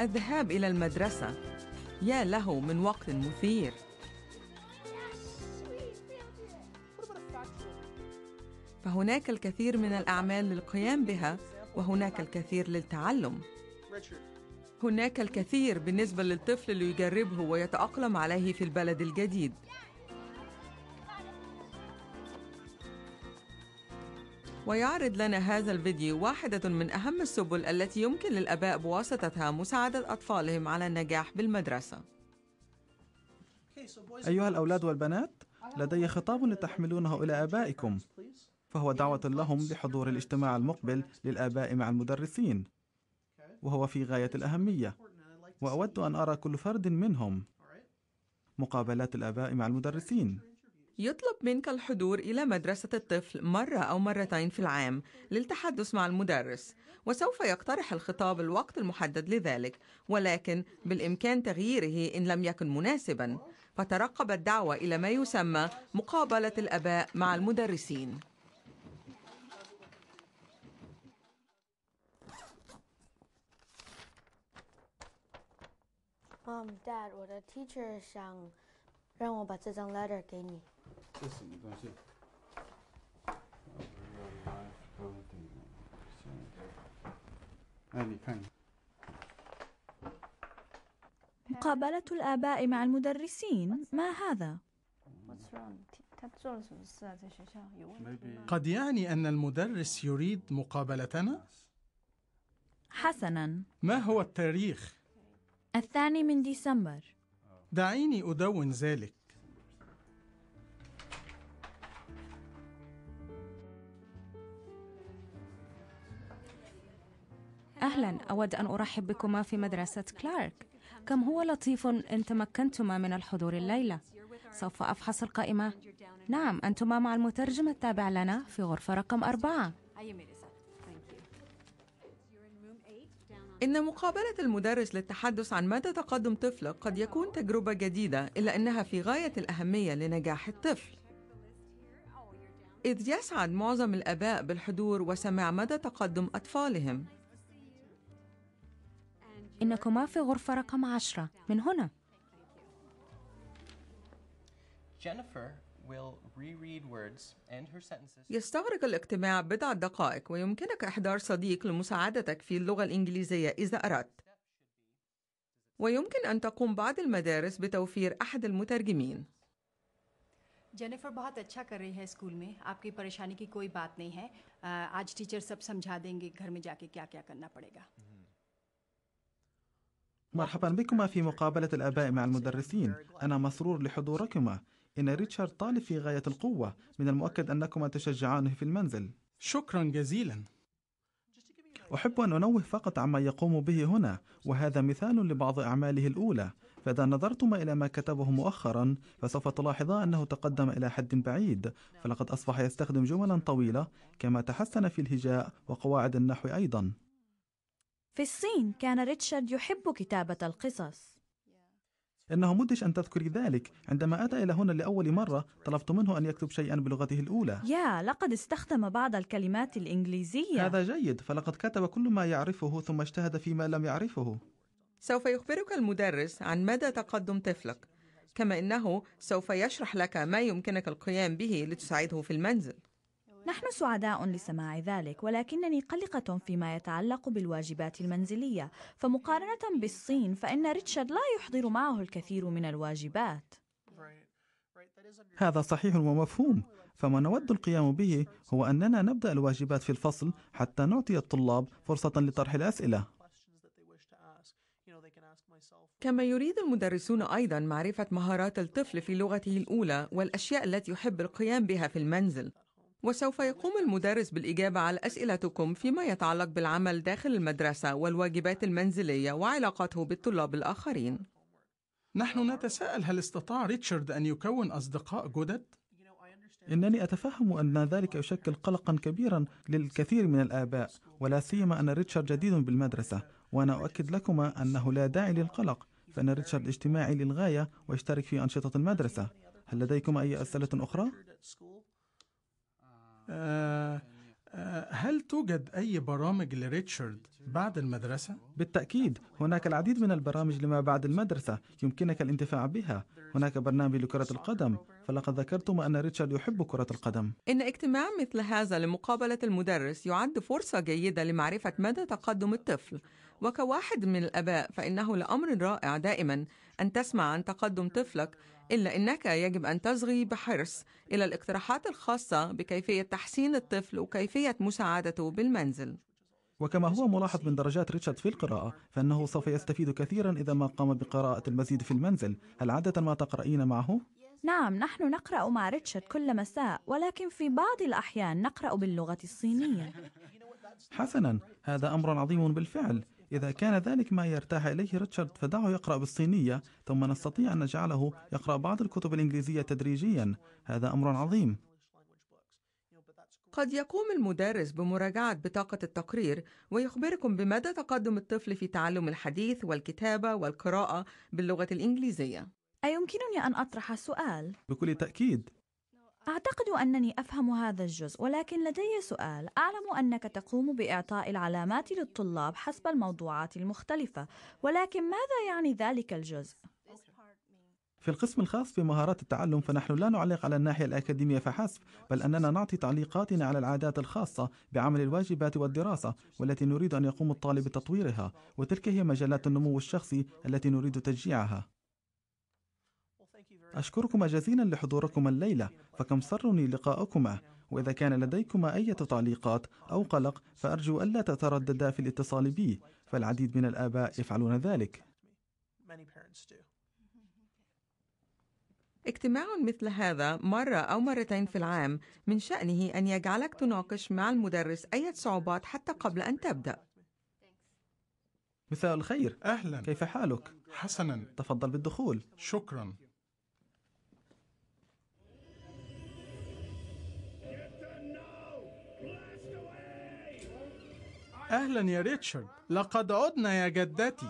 الذهاب إلى المدرسة يا له من وقت مثير فهناك الكثير من الأعمال للقيام بها وهناك الكثير للتعلم هناك الكثير بالنسبة للطفل اللي يجربه ويتأقلم عليه في البلد الجديد ويعرض لنا هذا الفيديو واحدة من أهم السبل التي يمكن للآباء بواسطتها مساعدة أطفالهم على النجاح بالمدرسة. أيها الأولاد والبنات، لدي خطاب لتحملونه إلى آبائكم، فهو دعوة لهم لحضور الاجتماع المقبل للآباء مع المدرسين، وهو في غاية الأهمية، وأود أن أرى كل فرد منهم. مقابلات الآباء مع المدرسين يطلب منك الحضور إلى مدرسة الطفل مرة أو مرتين في العام للتحدث مع المدرس وسوف يقترح الخطاب الوقت المحدد لذلك ولكن بالإمكان تغييره إن لم يكن مناسبا فترقب الدعوة إلى ما يسمى مقابلة الآباء مع المدرسين Mom, Dad, what a teacher sang 让我把这张 letter 给你。这什么东西？哎，你看。مقابلة الآباء مع المدرسين ما هذا؟ قد يعني أن المدرس يريد مقابلتنا؟ حسنا ما هو التاريخ؟ الثاني من ديسمبر دعيني أدون ذلك أهلا أود أن أرحب بكما في مدرسة كلارك كم هو لطيف إن تمكنتما من الحضور الليلة سوف أفحص القائمة نعم أنتما مع المترجم التابع لنا في غرفة رقم أربعة إن مقابلة المدرس للتحدث عن مدى تقدم طفلك قد يكون تجربة جديدة إلا أنها في غاية الأهمية لنجاح الطفل إذ يسعد معظم الآباء بالحضور وسماع مدى تقدم أطفالهم إنكما في غرفة رقم عشرة من هنا يستغرق الاجتماع بضع دقائق ويمكنك إحضار صديق لمساعدتك في اللغة الإنجليزية إذا أردت. ويمكن أن تقوم بعض المدارس بتوفير أحد المترجمين. Jennifer बहुत अच्छा कर रही है स्कूल में आपकी परेशानी की कोई बात नहीं है आज टीचर सब समझा देंगे घर में जाके क्या क्या करना पड़ेगा مرحبا بكما في مقابلة الآباء مع المدرسين أنا مسرور لحضوركما إن ريتشارد طالب في غاية القوة من المؤكد أنكما تشجعانه في المنزل شكرا جزيلا أحب أن أنوه فقط عما يقوم به هنا وهذا مثال لبعض أعماله الأولى فإذا نظرتما إلى ما كتبه مؤخرا فسوف تلاحظا أنه تقدم إلى حد بعيد فلقد أصبح يستخدم جملا طويلة كما تحسن في الهجاء وقواعد النحو أيضا في الصين كان ريتشارد يحب كتابة القصص إنه مدهش أن تذكري ذلك عندما أتى إلى هنا لأول مرة طلبت منه أن يكتب شيئا بلغته الأولى يا لقد استخدم بعض الكلمات الإنجليزية هذا جيد فلقد كتب كل ما يعرفه ثم اجتهد فيما لم يعرفه سوف يخبرك المدرس عن مدى تقدم طفلك كما إنه سوف يشرح لك ما يمكنك القيام به لتساعده في المنزل نحن سعداء لسماع ذلك ولكنني قلقة فيما يتعلق بالواجبات المنزلية فمقارنة بالصين فإن ريتشارد لا يحضر معه الكثير من الواجبات هذا صحيح ومفهوم فما نود القيام به هو أننا نبدأ الواجبات في الفصل حتى نعطي الطلاب فرصة لطرح الأسئلة كما يريد المدرسون أيضا معرفة مهارات الطفل في لغته الأولى والأشياء التي يحب القيام بها في المنزل وسوف يقوم المدرس بالإجابة على أسئلتكم فيما يتعلق بالعمل داخل المدرسة والواجبات المنزلية وعلاقته بالطلاب الآخرين. نحن نتساءل هل استطاع ريتشارد أن يكون أصدقاء جدد؟ إنني أتفهم أن ذلك يشكل قلقا كبيرا للكثير من الآباء ولا سيما أن ريتشارد جديد بالمدرسة وأنا أؤكد لكما أنه لا داعي للقلق فإن ريتشارد اجتماعي للغاية ويشترك في أنشطة المدرسة هل لديكم أي أسئلة أخرى؟ آه، آه، هل توجد أي برامج لريتشارد بعد المدرسة؟ بالتأكيد هناك العديد من البرامج لما بعد المدرسة يمكنك الانتفاع بها هناك برنامج لكرة القدم فلقد ذكرتم أن ريتشارد يحب كرة القدم إن اجتماع مثل هذا لمقابلة المدرس يعد فرصة جيدة لمعرفة مدى تقدم الطفل وكواحد من الآباء فإنه لأمر رائع دائما أن تسمع عن تقدم طفلك إلا أنك يجب أن تصغي بحرص إلى الاقتراحات الخاصة بكيفية تحسين الطفل وكيفية مساعدته بالمنزل وكما هو ملاحظ من درجات ريتشارد في القراءة فإنه سوف يستفيد كثيرا إذا ما قام بقراءة المزيد في المنزل هل عادة ما تقرأين معه؟ نعم نحن نقرأ مع ريتشارد كل مساء ولكن في بعض الأحيان نقرأ باللغة الصينية حسنا هذا أمر عظيم بالفعل إذا كان ذلك ما يرتاح إليه ريتشارد فدعه يقرأ بالصينية ثم نستطيع أن نجعله يقرأ بعض الكتب الإنجليزية تدريجيا هذا أمر عظيم قد يقوم المدرس بمراجعة بطاقة التقرير ويخبركم بمدى تقدم الطفل في تعلم الحديث والكتابة والقراءة باللغة الإنجليزية. أيمكنني أن أطرح سؤال؟ بكل تأكيد أعتقد أنني أفهم هذا الجزء ولكن لدي سؤال أعلم أنك تقوم بإعطاء العلامات للطلاب حسب الموضوعات المختلفة ولكن ماذا يعني ذلك الجزء؟ في القسم الخاص في مهارات التعلم فنحن لا نعلق على الناحية الأكاديمية فحسب بل أننا نعطي تعليقاتنا على العادات الخاصة بعمل الواجبات والدراسة والتي نريد أن يقوم الطالب بتطويرها وتلك هي مجالات النمو الشخصي التي نريد تشجيعها أشكركما جزيلا لحضوركما الليلة فكم سرني لقاؤكما وإذا كان لديكما أي تعليقات أو قلق فأرجو ألا تترددا في الاتصال بي فالعديد من الآباء يفعلون ذلك اجتماع مثل هذا مرة أو مرتين في العام من شأنه أن يجعلك تناقش مع المدرس أي صعوبات حتى قبل أن تبدأ مساء الخير أهلا كيف حالك؟ حسنا تفضل بالدخول شكرا أهلا يا ريتشارد لقد عدنا يا جدتي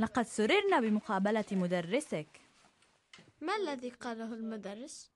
لقد سررنا بمقابلة مدرسك ما الذي قاله المدرس؟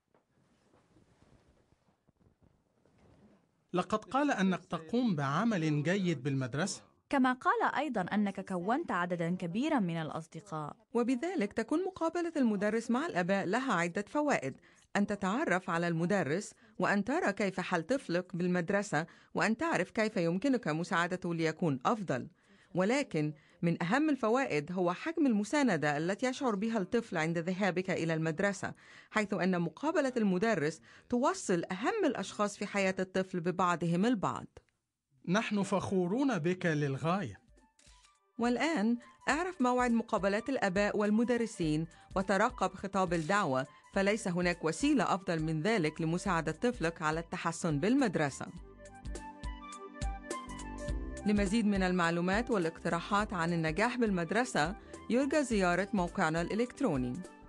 لقد قال أنك تقوم بعمل جيد بالمدرسة كما قال أيضا أنك كونت عددا كبيرا من الأصدقاء وبذلك تكون مقابلة المدرس مع الآباء لها عدة فوائد أن تتعرف على المدرس وأن ترى كيف حال طفلك بالمدرسة وأن تعرف كيف يمكنك مساعدته ليكون أفضل ولكن من أهم الفوائد هو حجم المساندة التي يشعر بها الطفل عند ذهابك إلى المدرسة حيث أن مقابلة المدرس توصل أهم الأشخاص في حياة الطفل ببعضهم البعض نحن فخورون بك للغاية والآن اعرف موعد مقابلات الآباء والمدرسين وترقب خطاب الدعوة فليس هناك وسيلة أفضل من ذلك لمساعدة طفلك على التحسن بالمدرسة. لمزيد من المعلومات والاقتراحات عن النجاح بالمدرسة يرجى زيارة موقعنا الإلكتروني